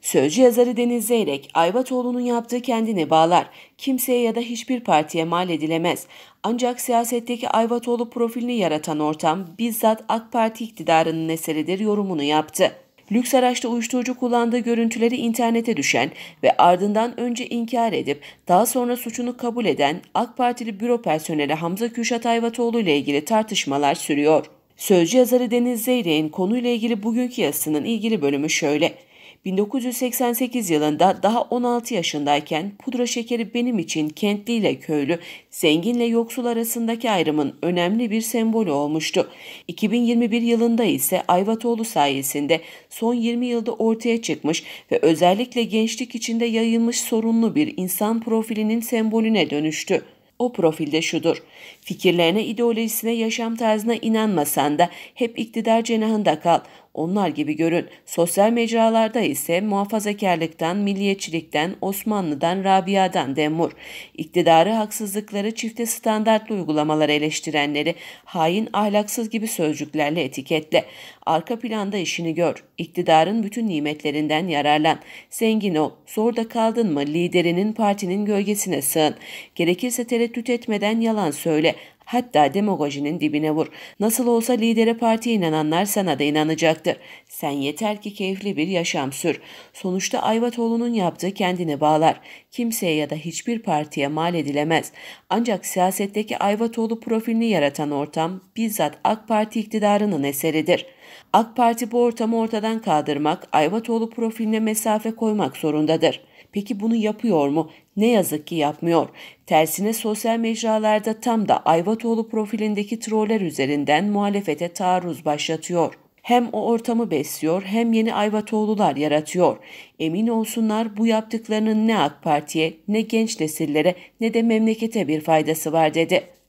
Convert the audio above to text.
Sözcü yazarı Deniz Zeyrek, Ayvatoğlu'nun yaptığı kendini bağlar. Kimseye ya da hiçbir partiye mal edilemez. Ancak siyasetteki Ayvatoğlu profilini yaratan ortam bizzat AK Parti iktidarının eseridir yorumunu yaptı lüks araçta uyuşturucu kullandığı görüntüleri internete düşen ve ardından önce inkar edip daha sonra suçunu kabul eden AK Partili büro personeli Hamza Kürşat Ayvatoğlu ile ilgili tartışmalar sürüyor. Sözcü yazarı Deniz Zeyrek'in konuyla ilgili bugünkü yazısının ilgili bölümü şöyle. 1988 yılında daha 16 yaşındayken pudra şekeri benim için kentliyle köylü, zenginle yoksul arasındaki ayrımın önemli bir sembolü olmuştu. 2021 yılında ise Ayvatoğlu sayesinde son 20 yılda ortaya çıkmış ve özellikle gençlik içinde yayılmış sorunlu bir insan profilinin sembolüne dönüştü o profilde şudur. Fikirlerine, ideolojisine, yaşam tarzına inanmasan da hep iktidar cenahında kal. Onlar gibi görün. Sosyal mecralarda ise muhafazakarlıktan, milliyetçilikten, Osmanlı'dan, Rabia'dan demur. İktidarı haksızlıkları, çifte standartlı uygulamaları eleştirenleri hain, ahlaksız gibi sözcüklerle etiketle. Arka planda işini gör. İktidarın bütün nimetlerinden yararlan. Zengin ol. Zorda kaldın mı liderinin partinin gölgesine sığın. Gerekirse tereddüt etmeden yalan söyle. Hatta demagojinin dibine vur. Nasıl olsa lidere partiye inananlar sana da inanacaktır. Sen yeter ki keyifli bir yaşam sür. Sonuçta Ayvatoğlu'nun yaptığı kendini bağlar. Kimseye ya da hiçbir partiye mal edilemez. Ancak siyasetteki Ayvatoğlu profilini yaratan ortam bizzat AK Parti iktidarının eseridir. AK Parti bu ortamı ortadan kaldırmak, Ayvatoğlu profiline mesafe koymak zorundadır. Peki bunu yapıyor mu? Ne yazık ki yapmıyor. Tersine sosyal mecralarda tam da Ayvatoğlu profilindeki troller üzerinden muhalefete taarruz başlatıyor. Hem o ortamı besliyor hem yeni Ayvatoğlular yaratıyor. Emin olsunlar bu yaptıklarının ne AK Parti'ye ne genç nesillere ne de memlekete bir faydası var dedi.